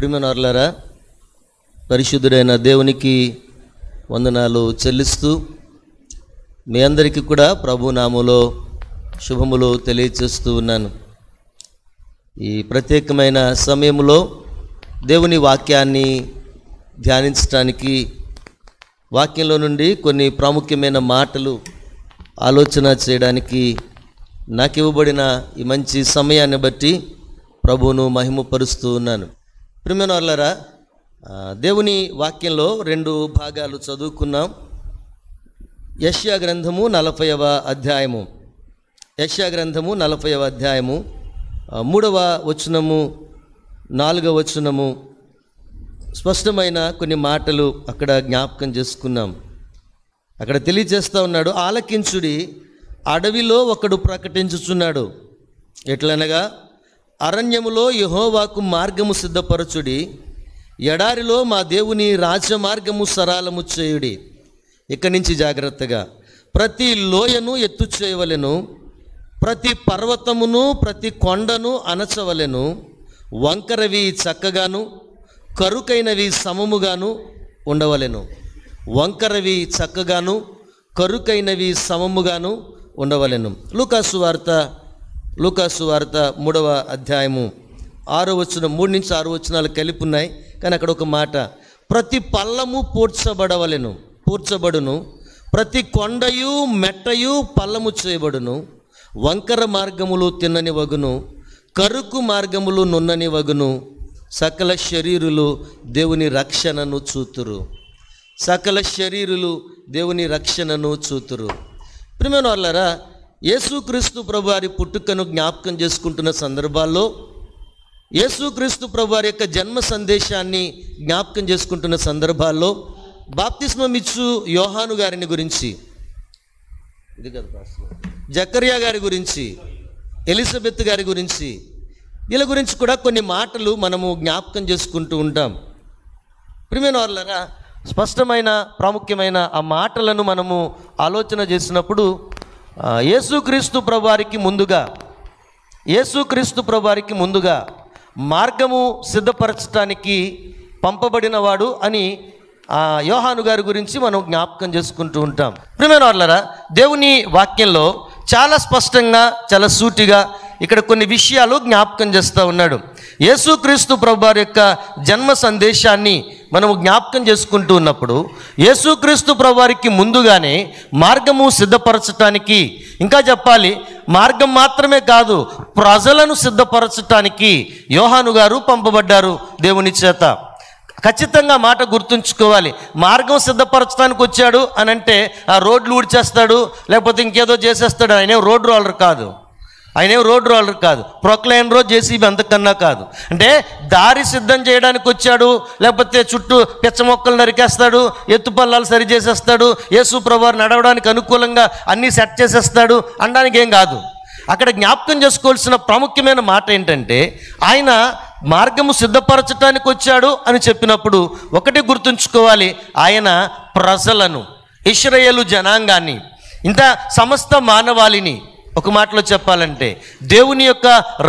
ప్రిమనార్లరా పరిశుద్ధుడైన దేవునికి వందనాలు చెల్లిస్తూ మీ అందరికీ కూడా ప్రభునామలో శుభములు తెలియచేస్తూ ఉన్నాను ఈ ప్రత్యేకమైన సమయంలో దేవుని వాక్యాన్ని ధ్యానించటానికి వాక్యంలో నుండి కొన్ని ప్రాముఖ్యమైన మాటలు ఆలోచన చేయడానికి నాకు ఇవ్వబడిన ఈ మంచి సమయాన్ని బట్టి ప్రభువును మహిమపరుస్తూ ఉన్నాను ప్రిమినార్లరా దేవుని వాక్యంలో రెండు భాగాలు చదువుకున్నాం యష్యా గ్రంథము నలభైవ అధ్యాయము యష్యా గ్రంథము నలభైవ అధ్యాయము మూడవ వచనము నాలుగవ వచనము స్పష్టమైన కొన్ని మాటలు అక్కడ జ్ఞాపకం చేసుకున్నాం అక్కడ తెలియజేస్తూ ఉన్నాడు ఆలకించుడి అడవిలో ఒకడు ప్రకటించుచున్నాడు ఎట్లనగా అరణ్యములో యహోవాకు మార్గము సిద్ధపరచుడి ఎడారిలో మా దేవుని రాజమార్గము సరాలము చేయుడి ఇక్కడి నుంచి జాగ్రత్తగా ప్రతి లోయను ఎత్తు చేయవలెను ప్రతి పర్వతమును ప్రతి కొండను అనచవలెను వంకరవి చక్కగాను కరుకైనవి సమముగాను ఉండవలెను వంకరవి చక్కగాను కరుకైనవి సమముగాను ఉండవలెను లూకాసు వార్త లూకాసు వార్త మూడవ అధ్యాయము ఆరు వచ్చిన మూడు నుంచి ఆరు వచనాలు కలిపి ఉన్నాయి కానీ అక్కడ ఒక మాట ప్రతి పల్లము పూడ్చబడవలెను పూడ్చబడును ప్రతి కొండయు మెట్టయు పల్లము చేయబడును వంకర మార్గములు తిన్నని వగును కరుకు మార్గములు నున్నని వగును సకల శరీరులు దేవుని రక్షణను చూతురు సకల శరీరులు దేవుని రక్షణను చూతురు ప్రిమైన వాళ్ళరా యేసుక్రీస్తు ప్రభువారి పుట్టుకను జ్ఞాపకం చేసుకుంటున్న సందర్భాల్లో యేసుక్రీస్తు ప్రభువారి యొక్క జన్మ సందేశాన్ని జ్ఞాపకం చేసుకుంటున్న సందర్భాల్లో బాప్తిస్మమిచ్చు యోహాను గారిని గురించి ఇది కదా జకర్యా గారి గురించి ఎలిజబెత్ గారి గురించి వీళ్ళ గురించి కూడా కొన్ని మాటలు మనము జ్ఞాపకం చేసుకుంటూ ఉంటాం ప్రియమైన వాళ్ళరా స్పష్టమైన ప్రాముఖ్యమైన ఆ మాటలను మనము ఆలోచన చేసినప్పుడు యేసుక్రీస్తు ప్రభువారికి ముందుగా యేసుక్రీస్తు ప్రభువారికి ముందుగా మార్గము సిద్ధపరచడానికి పంపబడినవాడు అని అని యోహాను గారి గురించి మనం జ్ఞాపకం చేసుకుంటూ ఉంటాం ప్రిమైన దేవుని వాక్యంలో చాలా స్పష్టంగా చాలా సూటిగా ఇక్కడ కొన్ని విషయాలు జ్ఞాపకం చేస్తూ ఉన్నాడు యేసుక్రీస్తు ప్రభువారి యొక్క జన్మ సందేశాన్ని మనము జ్ఞాపకం చేసుకుంటూ ఉన్నప్పుడు యేసుక్రీస్తు ప్రభువారికి ముందుగానే మార్గము సిద్ధపరచటానికి ఇంకా చెప్పాలి మార్గం మాత్రమే కాదు ప్రజలను సిద్ధపరచటానికి యోహాను గారు పంపబడ్డారు దేవుని చేత ఖచ్చితంగా మాట గుర్తుంచుకోవాలి మార్గం సిద్ధపరచడానికి వచ్చాడు అని అంటే ఆ రోడ్లు ఊడ్చేస్తాడు లేకపోతే ఇంకేదో చేసేస్తాడు ఆయన రోడ్డు రోలర్ కాదు ఆయన ఏం రోడ్ రోలర్ కాదు ప్రొక్లైన్ రోడ్ జేసీబీ అంతకన్నా కాదు అంటే దారి సిద్ధం చేయడానికి వచ్చాడు లేకపోతే చుట్టూ పిచ్చ మొక్కలు నరికేస్తాడు ఎత్తుపల్లాలు సరి చేసేస్తాడు యేసు ప్రభువారు నడవడానికి అనుకూలంగా అన్నీ సెట్ చేసేస్తాడు అనడానికి ఏం కాదు అక్కడ జ్ఞాపకం చేసుకోవాల్సిన ప్రాముఖ్యమైన మాట ఏంటంటే ఆయన మార్గము సిద్ధపరచడానికి వచ్చాడు అని చెప్పినప్పుడు ఒకటి గుర్తుంచుకోవాలి ఆయన ప్రజలను ఇష్రయలు జనాంగాన్ని ఇంత సమస్త మానవాళిని ఒక మాటలో చెప్పాలంటే దేవుని యొక్క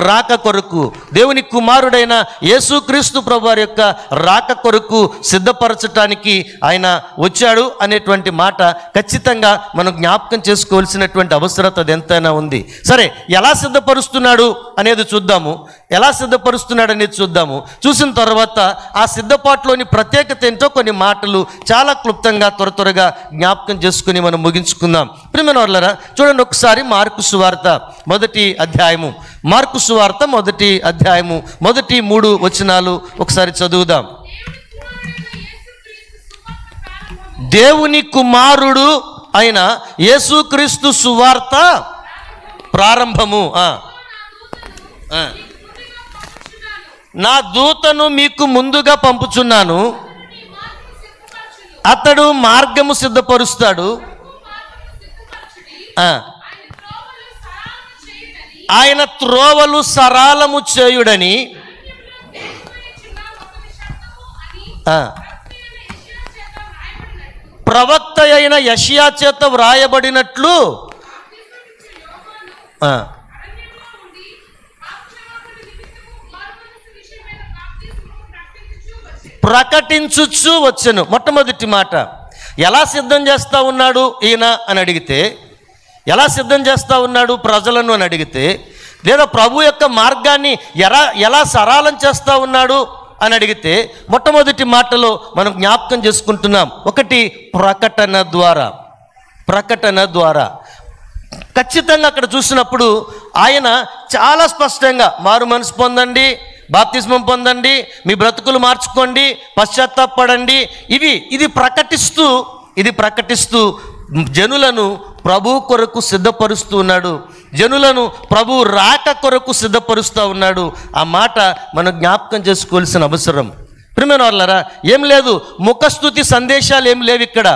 రాక కొరకు దేవుని కుమారుడైన యేసుక్రీస్తు ప్రభువారి యొక్క రాక కొరకు సిద్ధపరచటానికి ఆయన వచ్చాడు అనేటువంటి మాట ఖచ్చితంగా మనం జ్ఞాపకం చేసుకోవాల్సినటువంటి అవసరత ఎంతైనా ఉంది సరే ఎలా సిద్ధపరుస్తున్నాడు అనేది చూద్దాము ఎలా సిద్ధపరుస్తున్నాడనేది చూద్దాము చూసిన తర్వాత ఆ సిద్ధపాటులోని ప్రత్యేకత ఏంటో కొన్ని మాటలు చాలా క్లుప్తంగా త్వర త్వరగా జ్ఞాపకం చేసుకుని మనం ముగించుకుందాం ప్రిమినోర్లరా చూడండి ఒకసారి మార్కు సువార్త మొదటి అధ్యాయము మార్కు సువార్త మొదటి అధ్యాయము మొదటి మూడు వచనాలు ఒకసారి చదువుదాం దేవుని కుమారుడు అయిన యేసుక్రీస్తు సువార్త ప్రారంభము నా దూతను మీకు ముందుగా పంపుచున్నాను అతడు మార్గము సిద్ధపరుస్తాడు ఆయన త్రోవలు సరాలము చేయుడని ప్రవక్త అయిన యషియా చేత వ్రాయబడినట్లు ప్రకటించుచు వచ్చను మొట్టమొదటి మాట ఎలా సిద్ధం చేస్తూ ఉన్నాడు ఈయన అని అడిగితే ఎలా సిద్ధం చేస్తూ ఉన్నాడు ప్రజలను అని అడిగితే లేదా ప్రభు యొక్క మార్గాన్ని ఎలా ఎలా సరళం చేస్తూ ఉన్నాడు అని అడిగితే మొట్టమొదటి మాటలో మనం జ్ఞాపకం చేసుకుంటున్నాం ఒకటి ప్రకటన ద్వారా ప్రకటన ద్వారా ఖచ్చితంగా అక్కడ చూసినప్పుడు ఆయన చాలా స్పష్టంగా మారు మనసు పొందండి బాప్తిజం పొందండి మీ బ్రతుకులు మార్చుకోండి పశ్చాత్తాపడండి ఇవి ఇది ప్రకటిస్తూ ఇది ప్రకటిస్తూ జనులను ప్రభు కొరకు సిద్ధపరుస్తూ ఉన్నాడు జనులను ప్రభు రాక కొరకు సిద్ధపరుస్తూ ఉన్నాడు ఆ మాట మనం జ్ఞాపకం చేసుకోవాల్సిన అవసరం ప్రిమైన వాళ్ళరా ఏం లేదు ముఖస్థుతి సందేశాలు ఏం లేవు ఇక్కడ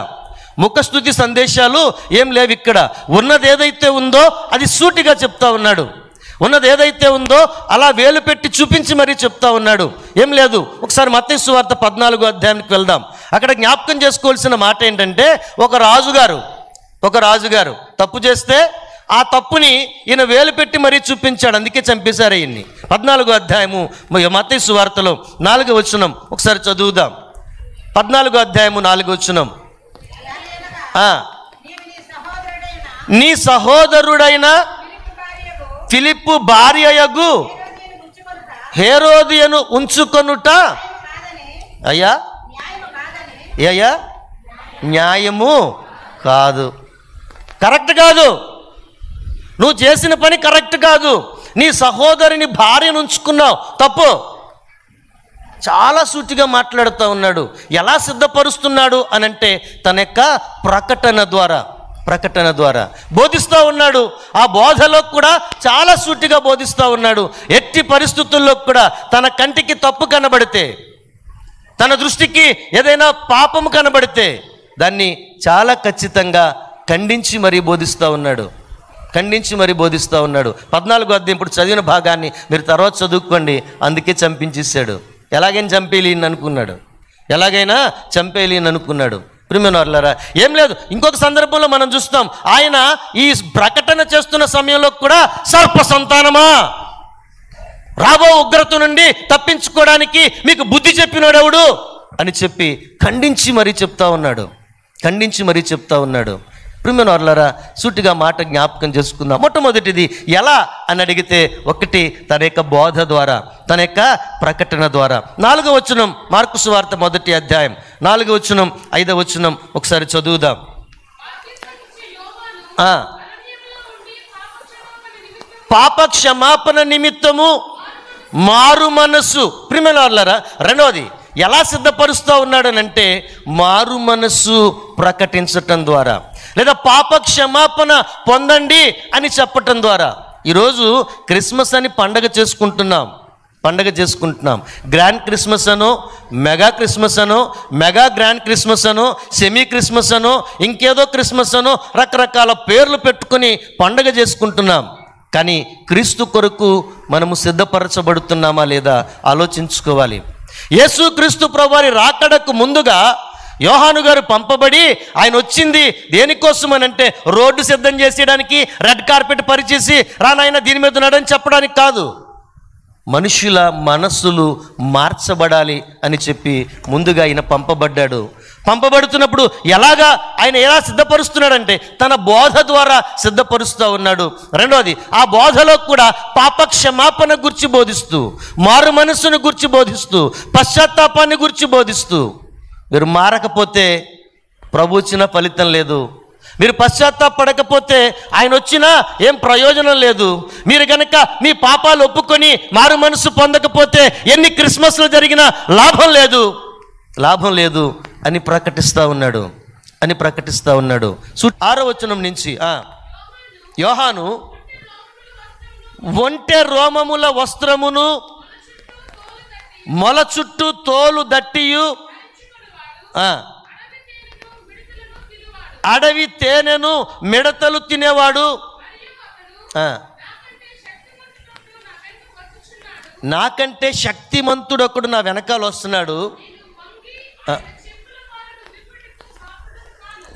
ముఖస్థుతి సందేశాలు ఏం లేవు ఇక్కడ ఉన్నది ఏదైతే ఉందో అది సూటిగా చెప్తా ఉన్నాడు ఉన్నది ఏదైతే ఉందో అలా వేలు పెట్టి చూపించి మరీ చెప్తా ఉన్నాడు ఏం లేదు ఒకసారి మత్స్సు వార్త పద్నాలుగో అధ్యాయానికి వెళ్దాం అక్కడ జ్ఞాపకం చేసుకోవాల్సిన మాట ఏంటంటే ఒక రాజుగారు ఒక రాజుగారు తప్పు చేస్తే ఆ తప్పుని ఈయన వేలు పెట్టి మరీ చూపించాడు అందుకే చంపేశారు ఈయన్ని పద్నాలుగో అధ్యాయము మతేసు వార్తలో నాలుగో వచ్చినం ఒకసారి చదువుదాం పద్నాలుగో అధ్యాయము నాలుగో వచ్చినం నీ సహోదరుడైన ఫిలిప్పు భార్యయగు హేరోదియను ఉంచుకొనుట అయ్యా అయ్యా న్యాయము కాదు కరెక్ట్ కాదు నువ్వు చేసిన పని కరెక్ట్ కాదు నీ సహోదరిని భార్యను ఉంచుకున్నావు తప్పు చాలా సూటిగా మాట్లాడుతూ ఉన్నాడు ఎలా సిద్ధపరుస్తున్నాడు అనంటే తన యొక్క ప్రకటన ద్వారా ప్రకటన ద్వారా బోధిస్తూ ఉన్నాడు ఆ బోధలో కూడా చాలా సూటిగా బోధిస్తూ ఉన్నాడు ఎట్టి పరిస్థితుల్లో కూడా తన కంటికి తప్పు కనబడితే తన దృష్టికి ఏదైనా పాపం కనబడితే దాన్ని చాలా ఖచ్చితంగా ఖండించి మరీ బోధిస్తూ ఉన్నాడు ఖండించి మరీ బోధిస్తూ ఉన్నాడు పద్నాలుగో అద్దె ఇప్పుడు చదివిన భాగాన్ని మీరు తర్వాత చదువుకోండి అందుకే చంపించేశాడు ఎలాగైనా చంపేయలేని అనుకున్నాడు ఎలాగైనా చంపేయలేని అనుకున్నాడు ప్రిమినర్లరా ఏం లేదు ఇంకొక సందర్భంలో మనం చూస్తాం ఆయన ఈ ప్రకటన చేస్తున్న సమయంలో కూడా సర్ప సంతానమా రాబో ఉగ్రత నుండి తప్పించుకోవడానికి మీకు బుద్ధి చెప్పినాడు ఎవడు అని చెప్పి ఖండించి మరీ చెప్తా ఉన్నాడు ఖండించి మరీ చెప్తా ఉన్నాడు ప్రిమినోర్లరా సూటిగా మాట జ్ఞాపకం చేసుకుందాం మొట్టమొదటిది ఎలా అని అడిగితే ఒకటి తన యొక్క బోధ ద్వారా తన యొక్క ప్రకటన ద్వారా నాలుగవ వచనం మార్కు వార్త మొదటి అధ్యాయం నాలుగవ వచనం ఐదవ వచనం ఒకసారి చదువుదాం పాప క్షమాపణ నిమిత్తము మారు మనస్సు ప్రిమినోర్లరా రెండవది ఎలా సిద్ధపరుస్తూ ఉన్నాడనంటే మారు మనస్సు ప్రకటించటం ద్వారా లేదా పాప క్షమాపణ పొందండి అని చెప్పటం ద్వారా ఈరోజు క్రిస్మస్ అని పండగ చేసుకుంటున్నాం పండగ చేసుకుంటున్నాం గ్రాండ్ క్రిస్మస్ అనో మెగా క్రిస్మస్ అనో మెగా గ్రాండ్ క్రిస్మస్ అనో సెమీ క్రిస్మస్ అనో ఇంకేదో క్రిస్మస్ అనో రకరకాల పేర్లు పెట్టుకుని పండగ చేసుకుంటున్నాం కానీ క్రీస్తు కొరకు మనము సిద్ధపరచబడుతున్నామా లేదా ఆలోచించుకోవాలి యేసుక్రీస్తు ప్రభువారి రాకడకు ముందుగా యోహాను గారు పంపబడి ఆయన వచ్చింది దేనికోసం అని అంటే రోడ్డు సిద్ధం చేసేయడానికి రెడ్ కార్పెట్ పరిచేసి రానాయన దీని మీద ఉన్నాడని చెప్పడానికి కాదు మనుషుల మనస్సులు మార్చబడాలి అని చెప్పి ముందుగా ఆయన పంపబడ్డాడు పంపబడుతున్నప్పుడు ఎలాగా ఆయన ఎలా సిద్ధపరుస్తున్నాడంటే తన బోధ ద్వారా సిద్ధపరుస్తూ ఉన్నాడు రెండవది ఆ బోధలో కూడా పాపక్షమాపణ గురించి బోధిస్తూ మారు మనస్సును గురించి బోధిస్తూ పశ్చాత్తాపాన్ని గురించి బోధిస్తూ మీరు మారకపోతే ప్రభు వచ్చిన ఫలితం లేదు మీరు పశ్చాత్తాపడకపోతే ఆయన వచ్చినా ఏం ప్రయోజనం లేదు మీరు కనుక మీ పాపాలు ఒప్పుకొని మారు మనసు పొందకపోతే ఎన్ని క్రిస్మస్లు జరిగినా లాభం లేదు లాభం లేదు అని ప్రకటిస్తూ ఉన్నాడు అని ప్రకటిస్తూ ఉన్నాడు సు ఆరవచనం నుంచి యోహాను ఒంటె రోమముల వస్త్రమును మొల చుట్టూ తోలు దట్టియు అడవి తేనెను మిడతలు తినేవాడు నాకంటే శక్తిమంతుడు ఒకడు నా వెనకాల వస్తున్నాడు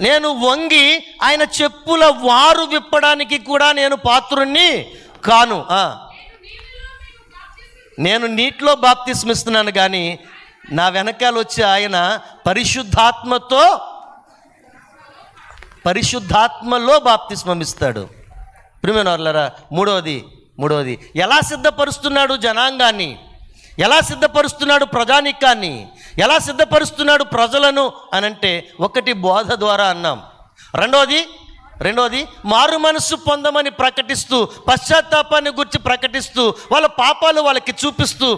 నేను వంగి ఆయన చెప్పుల వారు విప్పడానికి కూడా నేను పాత్రుణ్ణి కాను నేను నీటిలో బాప్తిస్మిస్తున్నాను కానీ నా వెనకాల వచ్చి ఆయన పరిశుద్ధాత్మతో పరిశుద్ధాత్మలో బాప్తిస్మమిస్తాడు ప్రిమినార్లరా మూడవది మూడవది ఎలా సిద్ధపరుస్తున్నాడు జనాంగాన్ని ఎలా సిద్ధపరుస్తున్నాడు ప్రజానికాన్ని ఎలా సిద్ధపరుస్తున్నాడు ప్రజలను అనంటే ఒకటి బోధ ద్వారా అన్నాం రెండోది రెండోది మారు మనస్సు పొందమని ప్రకటిస్తూ పశ్చాత్తాపాన్ని గురించి ప్రకటిస్తూ వాళ్ళ పాపాలు వాళ్ళకి చూపిస్తూ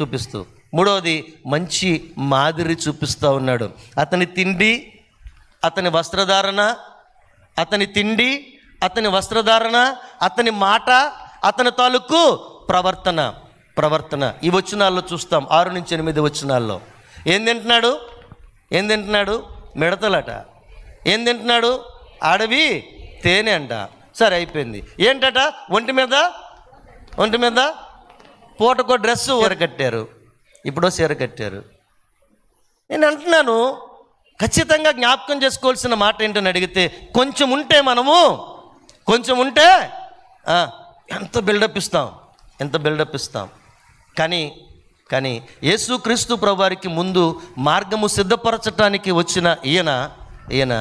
చూపిస్తూ మూడవది మంచి మాదిరి చూపిస్తూ ఉన్నాడు అతని తిండి అతని వస్త్రధారణ అతని తిండి అతని వస్త్రధారణ అతని మాట అతని తాలూకు ప్రవర్తన ప్రవర్తన ఈ వచ్చినాల్లో చూస్తాం ఆరు నుంచి ఎనిమిది వచ్చినాల్లో ఏం తింటున్నాడు ఏం తింటున్నాడు మిడతలట ఏం తింటున్నాడు అడవి తేనె అంట సరే అయిపోయింది ఏంటట ఒంటి మీద ఒంటి మీద పూటకో ఊర కట్టారు ఇప్పుడో చీర కట్టారు నేను అంటున్నాను ఖచ్చితంగా జ్ఞాపకం చేసుకోవాల్సిన మాట ఏంటని అడిగితే కొంచెం ఉంటే మనము కొంచెం ఉంటే ఎంత బిల్డప్ ఇస్తాం ఎంత బిల్డప్ ఇస్తాం కానీ కానీ యేసుక్రీస్తు ప్రభువారికి ముందు మార్గము సిద్ధపరచటానికి వచ్చిన ఈయన ఈయన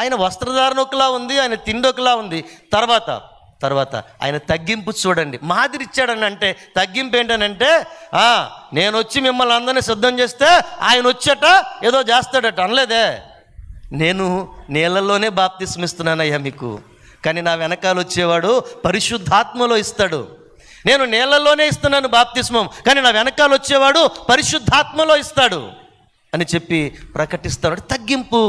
ఆయన వస్త్రధారణ ఒకలా ఉంది ఆయన తిండి ఒకలా ఉంది తర్వాత తర్వాత ఆయన తగ్గింపు చూడండి మాదిరి ఇచ్చాడని అంటే తగ్గింపు ఏంటనంటే నేను వచ్చి మిమ్మల్ని అందరినీ సిద్ధం చేస్తే ఆయన వచ్చేట ఏదో చేస్తాడట అనలేదే నేను నీళ్ళల్లోనే బాప్తిస్మిస్తున్నానయ్యా మీకు కానీ నా వెనకాల వచ్చేవాడు పరిశుద్ధాత్మలో ఇస్తాడు నేను నీళ్ళలోనే ఇస్తున్నాను బాప్తిస్మం కానీ నా వెనకాల వచ్చేవాడు పరిశుద్ధాత్మలో ఇస్తాడు అని చెప్పి ప్రకటిస్తాడు తగ్గింపు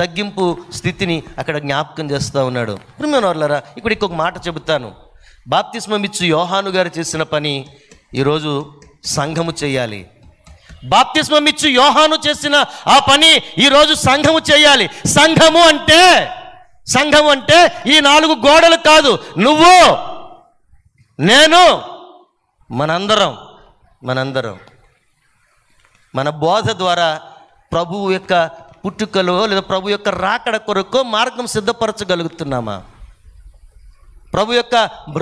తగ్గింపు స్థితిని అక్కడ జ్ఞాపకం చేస్తూ ఉన్నాడు ప్రిమినవర్లరా ఇక్కడ ఇంకొక మాట చెబుతాను బాప్తిస్మం ఇచ్చు యోహాను గారు చేసిన పని ఈరోజు సంఘము చేయాలి బాప్తిస్మం ఇచ్చు యోహాను చేసిన ఆ పని ఈరోజు సంఘము చేయాలి సంఘము అంటే సంఘం అంటే ఈ నాలుగు గోడలు కాదు నువ్వు నేను మనందరం మనందరం మన బోధ ద్వారా ప్రభువు యొక్క పుట్టుకలో లేదా ప్రభు యొక్క రాకడ కొరకు మార్గం సిద్ధపరచగలుగుతున్నామా ప్రభు యొక్క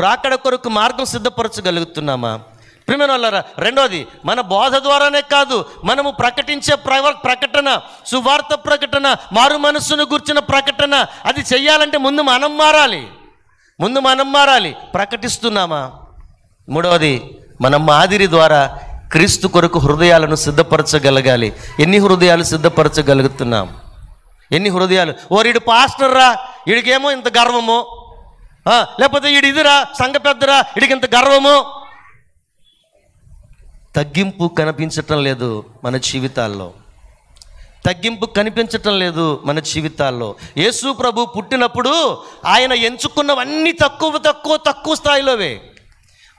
రాకడ కొరకు మార్గం సిద్ధపరచగలుగుతున్నామా ప్రిమిన వాళ్ళరా రెండోది మన బోధ ద్వారానే కాదు మనము ప్రకటించే ప్రవ ప్రకటన సువార్త ప్రకటన మారు మనస్సును గుర్చిన ప్రకటన అది చెయ్యాలంటే ముందు మనం మారాలి ముందు మనం మారాలి ప్రకటిస్తున్నామా మూడవది మన మాదిరి ద్వారా క్రీస్తు కొరకు హృదయాలను సిద్ధపరచగలగాలి ఎన్ని హృదయాలు సిద్ధపరచగలుగుతున్నాం ఎన్ని హృదయాలు ఇడు పాస్టర్ రా వీడికేమో ఇంత గర్వము లేకపోతే వీడి ఇదిరా సంఘ పెద్దరా వీడికి ఇంత గర్వము తగ్గింపు కనిపించటం లేదు మన జీవితాల్లో తగ్గింపు కనిపించటం లేదు మన జీవితాల్లో యేసు ప్రభు పుట్టినప్పుడు ఆయన ఎంచుకున్నవన్నీ తక్కువ తక్కువ తక్కువ స్థాయిలోవే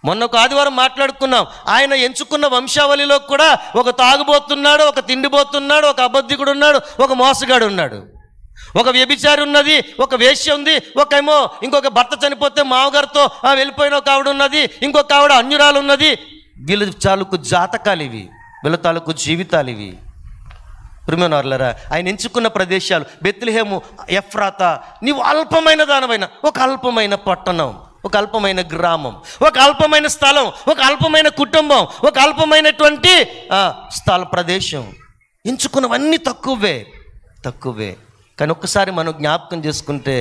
మొన్న ఒక ఆదివారం మాట్లాడుకున్నాం ఆయన ఎంచుకున్న వంశావళిలో కూడా ఒక తాగుబోతున్నాడు ఒక తిండిపోతున్నాడు ఒక అబద్ధికుడు ఉన్నాడు ఒక మోసగాడు ఉన్నాడు ఒక వ్యభిచారి ఉన్నది ఒక వేష్య ఉంది ఒక ఏమో ఇంకొక భర్త చనిపోతే మామగారితో వెళ్ళిపోయిన ఒక ఆవిడ ఉన్నది ఇంకొక ఆవిడ అన్యురాలు ఉన్నది వీళ్ళ చాలుకు జాతకాలు ఇవి వీళ్ళ తాలూకు జీవితాలు ఇవి ప్రిమినార్లరా ఆయన ఎంచుకున్న ప్రదేశాలు బెత్లిహేము ఎఫ్రాత నీవు అల్పమైన దానమైన ఒక అల్పమైన పట్టణం ఒక అల్పమైన గ్రామం ఒక అల్పమైన స్థలం ఒక అల్పమైన కుటుంబం ఒక అల్పమైనటువంటి స్థల ప్రదేశం ఎంచుకున్నవన్నీ తక్కువే తక్కువే కానీ ఒక్కసారి మనం జ్ఞాపకం చేసుకుంటే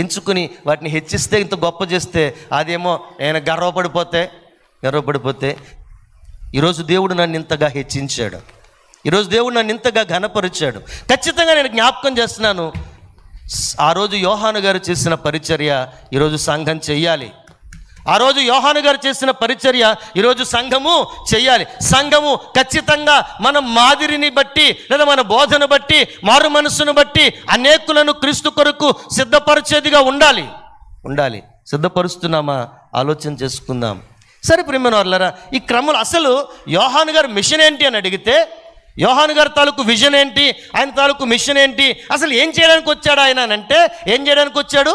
ఎంచుకుని వాటిని హెచ్చిస్తే ఇంత గొప్ప చేస్తే అదేమో నేను గర్వపడిపోతే గర్వపడిపోతే ఈరోజు దేవుడు నన్ను ఇంతగా హెచ్చించాడు ఈరోజు దేవుడు నన్ను ఇంతగా ఘనపరిచాడు ఖచ్చితంగా నేను జ్ఞాపకం చేస్తున్నాను ఆ రోజు యోహాను గారు చేసిన పరిచర్య ఈరోజు సంఘం చెయ్యాలి ఆ రోజు యోహాను గారు చేసిన పరిచర్య ఈరోజు సంఘము చేయాలి సంఘము ఖచ్చితంగా మన మాదిరిని బట్టి లేదా మన బోధన బట్టి మారు మనసును బట్టి అనేకులను క్రీస్తు కొరకు సిద్ధపరిచేదిగా ఉండాలి ఉండాలి సిద్ధపరుస్తున్నామా ఆలోచన చేసుకుందాం సరే ప్రిమిన వాళ్ళరా ఈ క్రమంలో అసలు యోహాను గారు మిషన్ ఏంటి అని అడిగితే యోహాను గారి తాలూకు విజన్ ఏంటి ఆయన తాలూకు మిషన్ ఏంటి అసలు ఏం చేయడానికి వచ్చాడు ఆయన అంటే ఏం చేయడానికి వచ్చాడు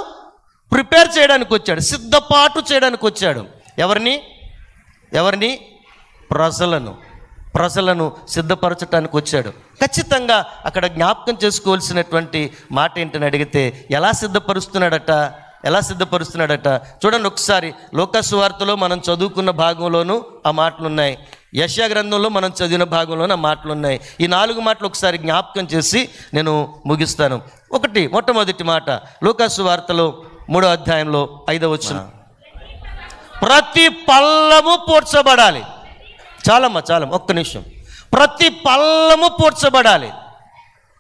ప్రిపేర్ చేయడానికి వచ్చాడు సిద్ధపాటు చేయడానికి వచ్చాడు ఎవరిని ఎవరిని ప్రజలను ప్రజలను సిద్ధపరచడానికి వచ్చాడు ఖచ్చితంగా అక్కడ జ్ఞాపకం చేసుకోవాల్సినటువంటి మాట ఏంటని అడిగితే ఎలా సిద్ధపరుస్తున్నాడట ఎలా సిద్ధపరుస్తున్నాడట చూడండి ఒకసారి లోకస్వార్తలో మనం చదువుకున్న భాగంలోనూ ఆ మాటలు ఉన్నాయి యశా గ్రంథంలో మనం చదివిన భాగంలోనూ ఆ మాటలు ఉన్నాయి ఈ నాలుగు మాటలు ఒకసారి జ్ఞాపకం చేసి నేను ముగిస్తాను ఒకటి మొట్టమొదటి మాట లోకసు వార్తలో మూడో అధ్యాయంలో ఐదవ వచ్చిన ప్రతి పల్లము పూడ్చబడాలి చాలమ్మా చాలమ్మ ఒక్క నిమిషం ప్రతి పల్లము పూడ్చబడాలి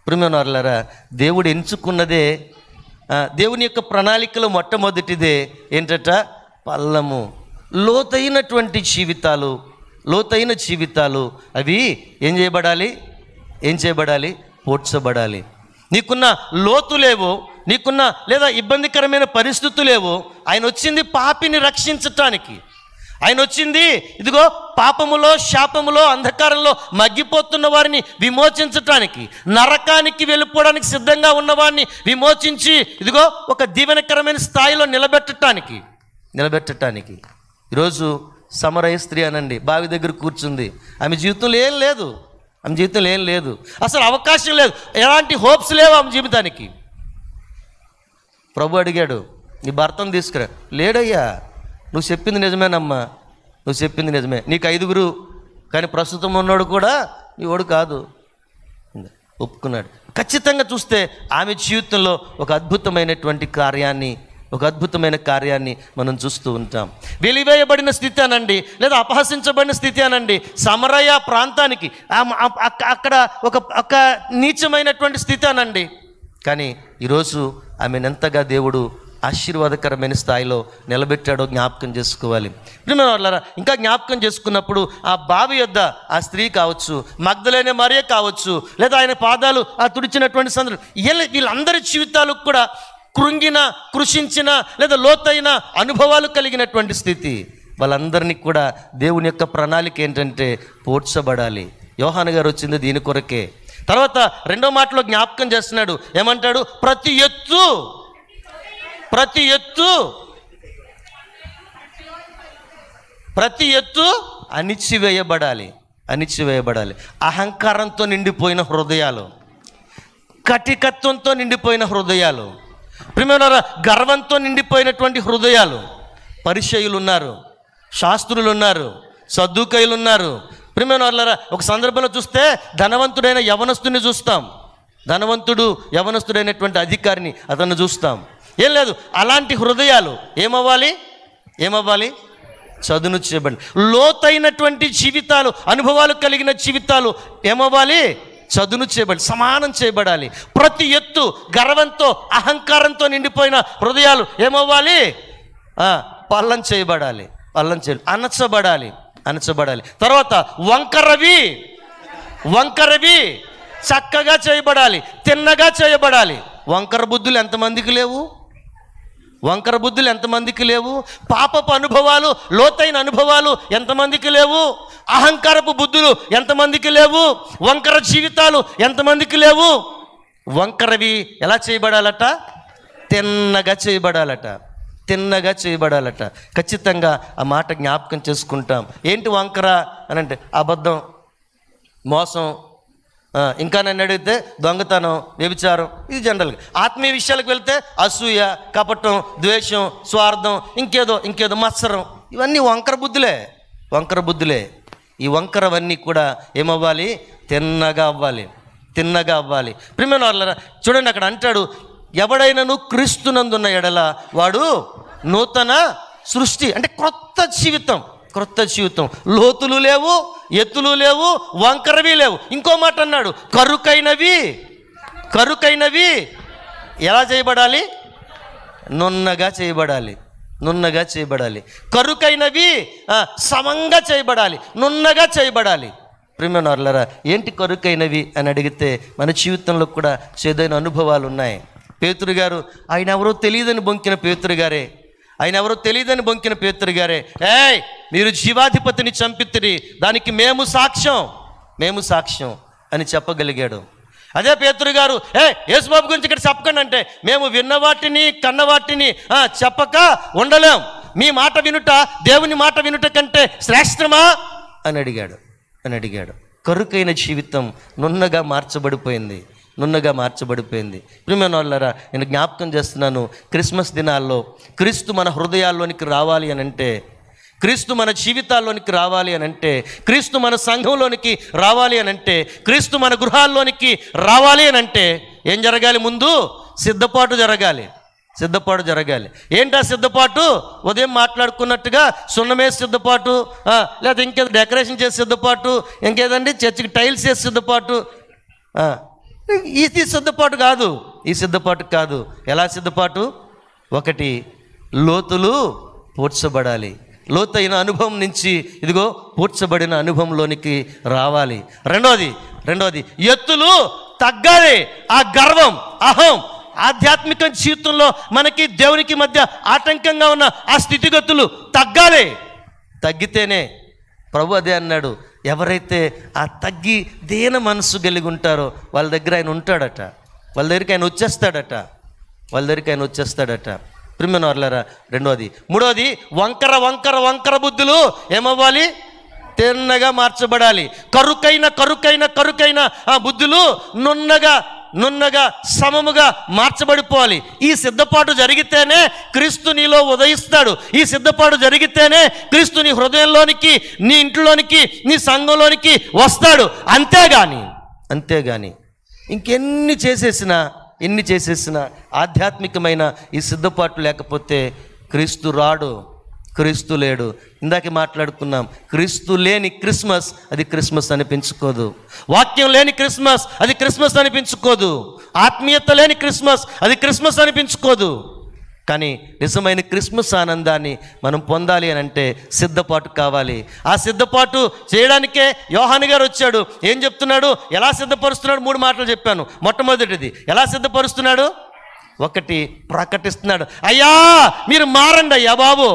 ప్రిమినార్లరా దేవుడు ఎంచుకున్నదే దేవుని యొక్క ప్రణాళికలో మొట్టమొదటిదే ఏంటట పల్లము లోతైనటువంటి జీవితాలు లోతైన జీవితాలు అవి ఏం చేయబడాలి ఏం చేయబడాలి పోడ్చబడాలి నీకున్న లోతు లేవు నీకున్న లేదా ఇబ్బందికరమైన పరిస్థితులేవో ఆయన వచ్చింది పాపిని రక్షించటానికి ఆయన వచ్చింది ఇదిగో పాపములో శాపములో అంధకారంలో మగ్గిపోతున్న వారిని విమోచించటానికి నరకానికి వెళ్ళిపోవడానికి సిద్ధంగా ఉన్నవారిని విమోచించి ఇదిగో ఒక దీవెనకరమైన స్థాయిలో నిలబెట్టడానికి నిలబెట్టడానికి ఈరోజు సమరయ స్త్రీ అనండి బావి దగ్గర కూర్చుంది ఆమె జీవితంలో ఏం లేదు ఆమె జీవితంలో ఏం లేదు అసలు అవకాశం లేదు ఎలాంటి హోప్స్ లేవు ఆమె జీవితానికి ప్రభు అడిగాడు నీ భర్తను తీసుకురా లేడయ్యా నువ్వు చెప్పింది నిజమేనమ్మా నువ్వు చెప్పింది నిజమే నీకు ఐదుగురు కానీ ప్రస్తుతం ఉన్నోడు కూడా నీ ఓడు కాదు ఒప్పుకున్నాడు ఖచ్చితంగా చూస్తే ఆమె జీవితంలో ఒక అద్భుతమైనటువంటి కార్యాన్ని ఒక అద్భుతమైన కార్యాన్ని మనం చూస్తూ ఉంటాం వెలివేయబడిన స్థితి అనండి లేదా అపహసించబడిన స్థితి అనండి సమరయ ప్రాంతానికి అక్కడ ఒక ఒక నీచమైనటువంటి స్థితి అనండి కానీ ఈరోజు ఆమెను ఎంతగా దేవుడు ఆశీర్వాదకరమైన స్థాయిలో నిలబెట్టాడో జ్ఞాపకం చేసుకోవాలి వాళ్ళారా ఇంకా జ్ఞాపకం చేసుకున్నప్పుడు ఆ బావి యొద్ద ఆ స్త్రీ కావచ్చు మగ్ధులైన మరియ కావచ్చు లేదా ఆయన పాదాలు ఆ తుడిచినటువంటి సందర్భం వీళ్ళందరి జీవితాలకు కూడా కృంగిన కృషించిన లేదా లోతైన అనుభవాలు కలిగినటువంటి స్థితి వాళ్ళందరినీ కూడా దేవుని యొక్క ప్రణాళిక ఏంటంటే పోడ్చబడాలి యోహాన్ గారు వచ్చింది దీని కొరకే తర్వాత రెండో మాటలో జ్ఞాపకం చేస్తున్నాడు ఏమంటాడు ప్రతి ఎత్తు ప్రతి ఎత్తు ప్రతి ఎత్తు అణిచివేయబడాలి అణిచివేయబడాలి అహంకారంతో నిండిపోయిన హృదయాలు కటికత్వంతో నిండిపోయిన హృదయాలు ప్రిమేరా గర్వంతో నిండిపోయినటువంటి హృదయాలు పరిచయులు ఉన్నారు శాస్త్రులు ఉన్నారు సద్దుకయులు ఉన్నారు ప్రిమేనవర్లరా ఒక సందర్భంలో చూస్తే ధనవంతుడైన యవనస్తుని చూస్తాం ధనవంతుడు యవనస్తుడైనటువంటి అధికారిని అతను చూస్తాం ఏం లేదు అలాంటి హృదయాలు ఏమవ్వాలి ఏమవ్వాలి చదును చేయబడి లోతైనటువంటి జీవితాలు అనుభవాలు కలిగిన జీవితాలు ఏమవ్వాలి చదును చేయబడి సమానం చేయబడాలి ప్రతి ఎత్తు గర్వంతో అహంకారంతో నిండిపోయిన హృదయాలు ఏమవ్వాలి పల్లం చేయబడాలి పల్లం చేయ అనచబడాలి అనచబడాలి తర్వాత వంకరవి వంకరవి చక్కగా చేయబడాలి తిన్నగా చేయబడాలి వంకర బుద్ధులు ఎంతమందికి లేవు వంకర బుద్ధులు ఎంతమందికి లేవు పాపపు అనుభవాలు లోతైన అనుభవాలు ఎంతమందికి లేవు అహంకారపు బుద్ధులు ఎంతమందికి లేవు వంకర జీవితాలు ఎంతమందికి లేవు వంకరవి ఎలా చేయబడాలట తిన్నగా చేయబడాలట తిన్నగా చేయబడాలట ఖచ్చితంగా ఆ మాట జ్ఞాపకం చేసుకుంటాం ఏంటి వంకర అని అంటే అబద్ధం మోసం ఇంకా నన్ను అడిగితే దొంగతనం వ్యభిచారం ఇది జనరల్గా ఆత్మీయ విషయాలకు వెళ్తే అసూయ కపటం ద్వేషం స్వార్థం ఇంకేదో ఇంకేదో మత్సరం ఇవన్నీ వంకర బుద్ధులే వంకర బుద్ధులే ఈ వంకరవన్నీ కూడా ఏమవ్వాలి తిన్నగా అవ్వాలి తిన్నగా అవ్వాలి ప్రిమైన వాళ్ళరా చూడండి అక్కడ అంటాడు ఎవడైనాను క్రీస్తునందున్న ఎడల వాడు నూతన సృష్టి అంటే క్రొత్త జీవితం క్రొత్త జీవితం లోతులు లేవు ఎత్తులు లేవు వంకరవి లేవు ఇంకో మాట అన్నాడు కరుకైనవి కరుకైనవి ఎలా చేయబడాలి నున్నగా చేయబడాలి నున్నగా చేయబడాలి కరుకైనవి సమంగా చేయబడాలి నున్నగా చేయబడాలి ప్రిమనర్లరా ఏంటి కరుకైనవి అని అడిగితే మన జీవితంలో కూడా చేదైన అనుభవాలు ఉన్నాయి పేతురు గారు ఆయన ఎవరో తెలియదని బొంకిన పేతురు గారే ఆయన ఎవరో తెలియదని బొంకిన పేతురు గారే ఏయ్ మీరు జీవాధిపతిని చంపితిరి దానికి మేము సాక్ష్యం మేము సాక్ష్యం అని చెప్పగలిగాడు అదే పేతురు గారు ఏ యేసుబాబు గురించి ఇక్కడ చెప్పకండి అంటే మేము విన్నవాటిని కన్నవాటిని చెప్పక ఉండలేం మీ మాట వినుట దేవుని మాట వినుట కంటే శ్రేష్టమా అని అడిగాడు అని అడిగాడు కరుకైన జీవితం నున్నగా మార్చబడిపోయింది నున్నగా మార్చబడిపోయింది ప్రియమైన వాళ్ళరా నేను జ్ఞాపకం చేస్తున్నాను క్రిస్మస్ దినాల్లో క్రీస్తు మన హృదయాల్లోనికి రావాలి అని అంటే క్రీస్తు మన జీవితాల్లోనికి రావాలి అని అంటే క్రీస్తు మన సంఘంలోనికి రావాలి అని అంటే క్రీస్తు మన గృహాల్లోనికి రావాలి అని అంటే ఏం జరగాలి ముందు సిద్ధపాటు జరగాలి సిద్ధపాటు జరగాలి ఏంటా సిద్ధపాటు ఉదయం మాట్లాడుకున్నట్టుగా సున్నమే సిద్ధపాటు లేదా ఇంకేదో డెకరేషన్ చేసి సిద్ధపాటు ఇంకేదండి చర్చికి టైల్స్ చేసే సిద్ధపాటు ఇది సిద్ధపాటు కాదు ఈ సిద్ధపాటు కాదు ఎలా సిద్ధపాటు ఒకటి లోతులు పూడ్చబడాలి లోతైన అనుభవం నుంచి ఇదిగో పూడ్చబడిన అనుభవంలోనికి రావాలి రెండోది రెండోది ఎత్తులు తగ్గాలి ఆ గర్వం అహం ఆధ్యాత్మిక జీవితంలో మనకి దేవునికి మధ్య ఆటంకంగా ఉన్న ఆ స్థితిగతులు తగ్గాలి తగ్గితేనే ప్రభు అదే అన్నాడు ఎవరైతే ఆ తగ్గి దేన మనసు కలిగి ఉంటారో వాళ్ళ దగ్గర ఆయన ఉంటాడట వాళ్ళ దగ్గరికి ఆయన వచ్చేస్తాడట వాళ్ళ దగ్గరికి ఆయన వచ్చేస్తాడట ప్రిమినవర్లరా రెండోది మూడోది వంకర వంకర వంకర బుద్ధులు ఏమవ్వాలి తిన్నగా మార్చబడాలి కరుకైన కరుకైన కరుకైన ఆ బుద్ధులు నున్నగా నున్నగా సమముగా మార్చబడిపోవాలి ఈ సిద్ధపాటు జరిగితేనే క్రీస్తు నీలో ఉదయిస్తాడు ఈ సిద్ధపాటు జరిగితేనే క్రీస్తు నీ హృదయంలోనికి నీ ఇంట్లోనికి నీ సంఘంలోనికి వస్తాడు అంతేగాని అంతేగాని ఇంకెన్ని చేసేసినా ఎన్ని చేసేసినా ఆధ్యాత్మికమైన ఈ సిద్ధపాటు లేకపోతే క్రీస్తు రాడు క్రీస్తు లేడు ఇందాక మాట్లాడుకున్నాం క్రీస్తు లేని క్రిస్మస్ అది క్రిస్మస్ అనిపించుకోదు వాక్యం లేని క్రిస్మస్ అది క్రిస్మస్ అనిపించుకోదు ఆత్మీయత లేని క్రిస్మస్ అది క్రిస్మస్ అనిపించుకోదు కానీ నిజమైన క్రిస్మస్ ఆనందాన్ని మనం పొందాలి అని అంటే సిద్ధపాటు కావాలి ఆ సిద్ధపాటు చేయడానికే యోహాని గారు వచ్చాడు ఏం చెప్తున్నాడు ఎలా సిద్ధపరుస్తున్నాడు మూడు మాటలు చెప్పాను మొట్టమొదటిది ఎలా సిద్ధపరుస్తున్నాడు ఒకటి ప్రకటిస్తున్నాడు అయ్యా మీరు మారండి అయ్యా బాబు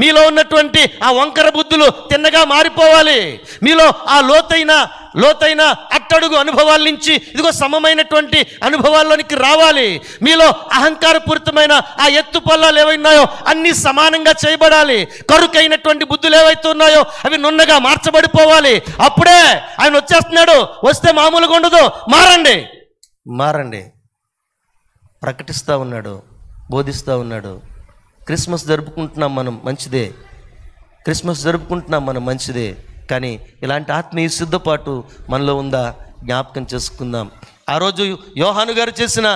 మీలో ఉన్నటువంటి ఆ వంకర బుద్ధులు తిన్నగా మారిపోవాలి మీలో ఆ లోతైన లోతైన అట్టడుగు అనుభవాల నుంచి ఇదిగో సమమైనటువంటి అనుభవాల్లోనికి రావాలి మీలో అహంకారపూరితమైన ఆ ఎత్తు పొల్లాలు ఏవైనాయో అన్నీ సమానంగా చేయబడాలి కరుకైనటువంటి బుద్ధులు ఏవైతే ఉన్నాయో అవి నున్నగా మార్చబడిపోవాలి అప్పుడే ఆయన వచ్చేస్తున్నాడు వస్తే మామూలుగా ఉండదు మారండి మారండి ప్రకటిస్తూ ఉన్నాడు బోధిస్తూ ఉన్నాడు క్రిస్మస్ జరుపుకుంటున్నాం మనం మంచిదే క్రిస్మస్ జరుపుకుంటున్నాం మనం మంచిదే కానీ ఇలాంటి ఆత్మీయ సిద్ధపాటు మనలో ఉందా జ్ఞాపకం చేసుకుందాం ఆ రోజు యోహాను గారు చేసిన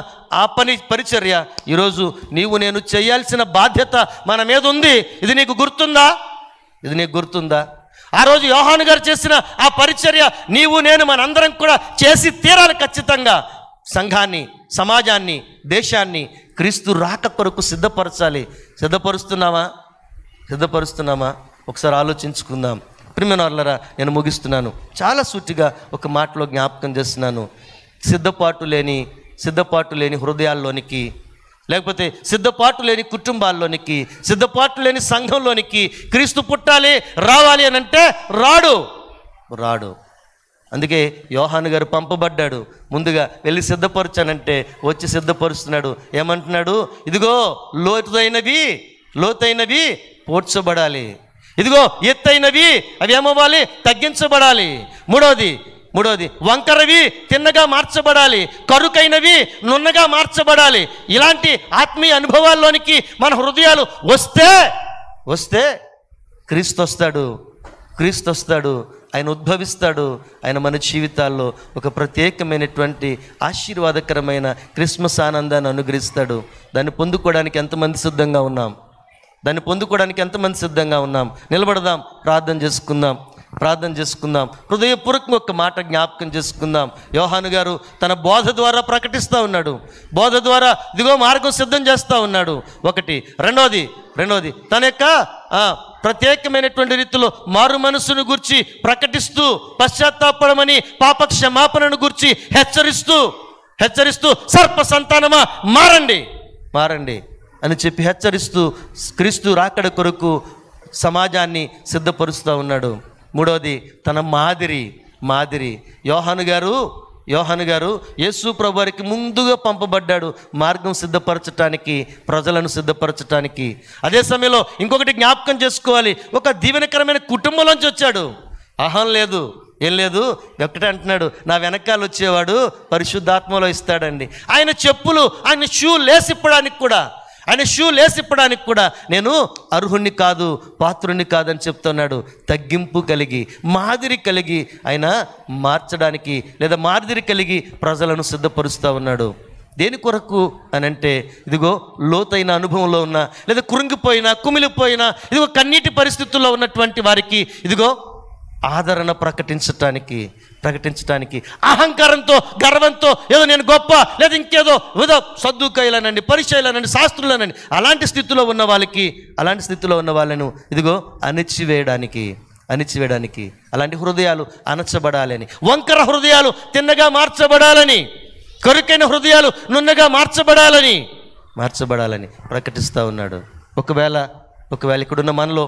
ఆ పని పరిచర్య ఈరోజు నీవు నేను చేయాల్సిన బాధ్యత మన మీద ఉంది ఇది నీకు గుర్తుందా ఇది నీకు గుర్తుందా ఆ రోజు యోహాను గారు చేసిన ఆ పరిచర్య నీవు నేను మనందరం కూడా చేసి తీరాలి ఖచ్చితంగా సంఘాన్ని సమాజాన్ని దేశాన్ని క్రీస్తు రాక కొరకు సిద్ధపరచాలి సిద్ధపరుస్తున్నామా సిద్ధపరుస్తున్నామా ఒకసారి ఆలోచించుకుందాం ప్రిమినార్లరా నేను ముగిస్తున్నాను చాలా సూటిగా ఒక మాటలో జ్ఞాపకం చేస్తున్నాను సిద్ధపాటు లేని సిద్ధపాటు లేని హృదయాల్లోనికి లేకపోతే సిద్ధపాటు లేని కుటుంబాల్లోనికి సిద్ధపాటు లేని సంఘంలోనికి క్రీస్తు పుట్టాలి రావాలి అని అంటే రాడు రాడు అందుకే యోహాను గారు పంపబడ్డాడు ముందుగా వెళ్ళి సిద్ధపరచానంటే వచ్చి సిద్ధపరుస్తున్నాడు ఏమంటున్నాడు ఇదిగో లోతుదైనవి లోతైనవి పోడ్చబడాలి ఇదిగో ఎత్తైనవి అవి ఏమవ్వాలి తగ్గించబడాలి మూడవది మూడవది వంకరవి తిన్నగా మార్చబడాలి కరుకైనవి నున్నగా మార్చబడాలి ఇలాంటి ఆత్మీయ అనుభవాల్లోనికి మన హృదయాలు వస్తే వస్తే క్రీస్తు వస్తాడు క్రీస్తు వస్తాడు ఆయన ఉద్భవిస్తాడు ఆయన మన జీవితాల్లో ఒక ప్రత్యేకమైనటువంటి ఆశీర్వాదకరమైన క్రిస్మస్ ఆనందాన్ని అనుగ్రహిస్తాడు దాన్ని పొందుకోవడానికి ఎంతమంది సిద్ధంగా ఉన్నాం దాన్ని పొందుకోవడానికి ఎంతమంది సిద్ధంగా ఉన్నాం నిలబడదాం ప్రార్థన చేసుకుందాం ప్రార్థన చేసుకుందాం హృదయపూర్వకం ఒక మాట జ్ఞాపకం చేసుకుందాం యోహాను గారు తన బోధ ద్వారా ప్రకటిస్తూ ఉన్నాడు బోధ ద్వారా దిగో మార్గం సిద్ధం చేస్తూ ఉన్నాడు ఒకటి రెండోది రెండోది తన యొక్క ప్రత్యేకమైనటువంటి రీతిలో మారు మనసును గుర్చి ప్రకటిస్తూ పశ్చాత్తాపడమని పాప క్షమాపణను గుర్చి హెచ్చరిస్తూ హెచ్చరిస్తూ సర్ప సంతానమా మారండి మారండి అని చెప్పి హెచ్చరిస్తూ క్రీస్తు రాకడ కొరకు సమాజాన్ని సిద్ధపరుస్తూ ఉన్నాడు మూడవది తన మాదిరి మాదిరి యోహాను గారు యోహాను గారు యేసు ప్రభువారికి ముందుగా పంపబడ్డాడు మార్గం సిద్ధపరచటానికి ప్రజలను సిద్ధపరచడానికి అదే సమయంలో ఇంకొకటి జ్ఞాపకం చేసుకోవాలి ఒక దీవెనకరమైన కుటుంబంలోంచి వచ్చాడు అహం లేదు ఏం లేదు ఒకటే అంటున్నాడు నా వెనకాల వచ్చేవాడు పరిశుద్ధాత్మలో ఇస్తాడండి ఆయన చెప్పులు ఆయన షూ లేసిప్పడానికి కూడా ఆయన షూ లేసిప్పడానికి కూడా నేను అర్హుణ్ణి కాదు పాత్రుణ్ణి కాదని చెప్తున్నాడు తగ్గింపు కలిగి మాదిరి కలిగి ఆయన మార్చడానికి లేదా మాదిరి కలిగి ప్రజలను సిద్ధపరుస్తూ ఉన్నాడు దేని కొరకు అని అంటే ఇదిగో లోతైన అనుభవంలో ఉన్న లేదా కురింగిపోయినా కుమిలిపోయినా ఇదిగో కన్నీటి పరిస్థితుల్లో ఉన్నటువంటి వారికి ఇదిగో ఆదరణ ప్రకటించటానికి ప్రకటించటానికి అహంకారంతో గర్వంతో ఏదో నేను గొప్ప లేదా ఇంకేదో ఏదో సద్దుకైలనండి పరిచయలనండి శాస్త్రులనండి అలాంటి స్థితిలో ఉన్న వాళ్ళకి అలాంటి స్థితిలో ఉన్న వాళ్ళను ఇదిగో అణిచివేయడానికి అణిచివేయడానికి అలాంటి హృదయాలు అణచబడాలని వంకర హృదయాలు తిన్నగా మార్చబడాలని కొరికైన హృదయాలు నున్నగా మార్చబడాలని మార్చబడాలని ప్రకటిస్తూ ఉన్నాడు ఒకవేళ ఒకవేళ ఇక్కడున్న మనలో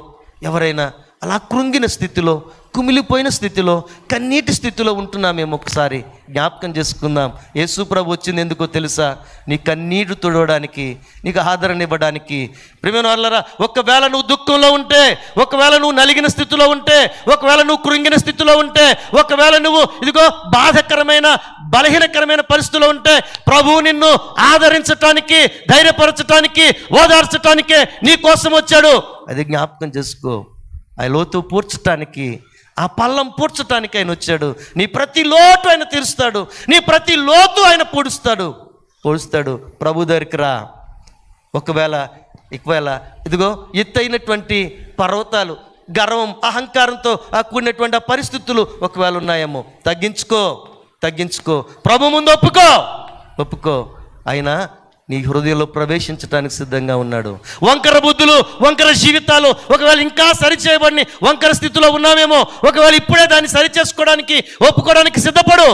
ఎవరైనా అలా కృంగిన స్థితిలో కుమిలిపోయిన స్థితిలో కన్నీటి స్థితిలో ఉంటున్నాం మేము ఒకసారి జ్ఞాపకం చేసుకుందాం యేసు ప్రభు వచ్చింది ఎందుకో తెలుసా నీ కన్నీరు తుడవడానికి నీకు ఆదరణ ఇవ్వడానికి ప్రేమ వాళ్ళరా ఒకవేళ నువ్వు దుఃఖంలో ఉంటే ఒకవేళ నువ్వు నలిగిన స్థితిలో ఉంటే ఒకవేళ నువ్వు కృంగిన స్థితిలో ఉంటే ఒకవేళ నువ్వు ఇదిగో బాధకరమైన బలహీనకరమైన పరిస్థితిలో ఉంటే ప్రభువు నిన్ను ఆదరించటానికి ధైర్యపరచటానికి ఓదార్చటానికే నీ కోసం వచ్చాడు అది జ్ఞాపకం చేసుకో ఆ లోతు పూడ్చటానికి ఆ పళ్ళం పూడ్చడానికి ఆయన వచ్చాడు నీ ప్రతి లోటు ఆయన తీరుస్తాడు నీ ప్రతి లోతు ఆయన పూడుస్తాడు పూడుస్తాడు ప్రభు దగ్గరికి రా ఒకవేళ ఒకవేళ ఇదిగో ఎత్తైనటువంటి పర్వతాలు గర్వం అహంకారంతో కూడినటువంటి ఆ పరిస్థితులు ఒకవేళ ఉన్నాయేమో తగ్గించుకో తగ్గించుకో ప్రభు ముందు ఒప్పుకో ఒప్పుకో ఆయన నీ హృదయంలో ప్రవేశించడానికి సిద్ధంగా ఉన్నాడు వంకర బుద్ధులు వంకర జీవితాలు ఒకవేళ ఇంకా సరిచేయబడిని వంకర స్థితిలో ఉన్నామేమో ఒకవేళ ఇప్పుడే దాన్ని సరిచేసుకోవడానికి ఒప్పుకోవడానికి సిద్ధపడు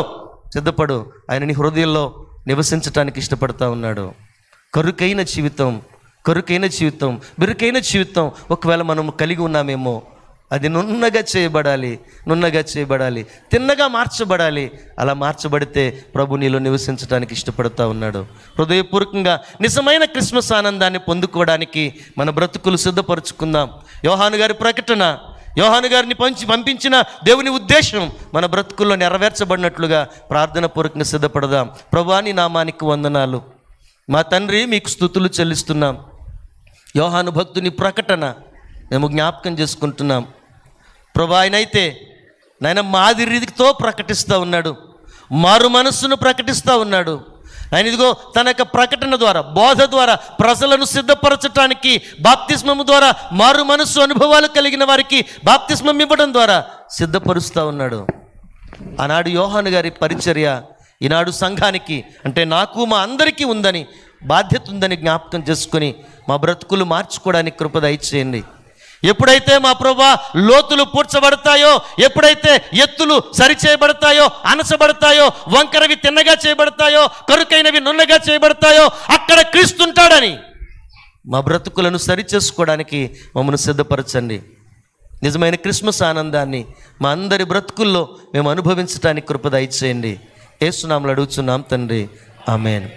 సిద్ధపడు ఆయన నీ హృదయంలో నివసించడానికి ఇష్టపడతా ఉన్నాడు కరుకైన జీవితం కరుకైన జీవితం బిరుకైన జీవితం ఒకవేళ మనం కలిగి ఉన్నామేమో అది నున్నగా చేయబడాలి నున్నగా చేయబడాలి తిన్నగా మార్చబడాలి అలా మార్చబడితే ప్రభు నీలో నివసించడానికి ఇష్టపడుతూ ఉన్నాడు హృదయపూర్వకంగా నిజమైన క్రిస్మస్ ఆనందాన్ని పొందుకోవడానికి మన బ్రతుకులు సిద్ధపరచుకుందాం యోహాను గారి ప్రకటన యోహాను గారిని పంచి పంపించిన దేవుని ఉద్దేశం మన బ్రతుకుల్లో నెరవేర్చబడినట్లుగా ప్రార్థన పూర్వకంగా సిద్ధపడదాం ప్రభాని నామానికి వందనాలు మా తండ్రి మీకు స్థుతులు చెల్లిస్తున్నాం యోహాను భక్తుని ప్రకటన మేము జ్ఞాపకం చేసుకుంటున్నాం ప్రభా ఆయనైతే నాయన మాదిరితో ప్రకటిస్తూ ఉన్నాడు మారు మనస్సును ప్రకటిస్తూ ఉన్నాడు ఆయన ఇదిగో తన యొక్క ప్రకటన ద్వారా బోధ ద్వారా ప్రజలను సిద్ధపరచటానికి బాప్తిస్మము ద్వారా మారు మనస్సు అనుభవాలు కలిగిన వారికి బాప్తిస్మం ఇవ్వడం ద్వారా సిద్ధపరుస్తూ ఉన్నాడు ఆనాడు యోహాను గారి పరిచర్య ఈనాడు సంఘానికి అంటే నాకు మా అందరికీ ఉందని బాధ్యత ఉందని జ్ఞాపకం చేసుకుని మా బ్రతుకులు మార్చుకోవడానికి కృపద ఇచ్చేయండి ఎప్పుడైతే మా ప్రభా లోతులు పూడ్చబడతాయో ఎప్పుడైతే ఎత్తులు సరిచేయబడతాయో అనసబడతాయో వంకరవి తిన్నగా చేయబడతాయో కరుకైనవి నున్నగా చేయబడతాయో అక్కడ క్రీస్తుంటాడని మా బ్రతుకులను సరిచేసుకోవడానికి మమ్మల్ని సిద్ధపరచండి నిజమైన క్రిస్మస్ ఆనందాన్ని మా అందరి బ్రతుకుల్లో మేము అనుభవించడానికి కృపద ఇచ్చేయండి ఏసునామలు అడుగుతున్నాం తండ్రి ఆమెను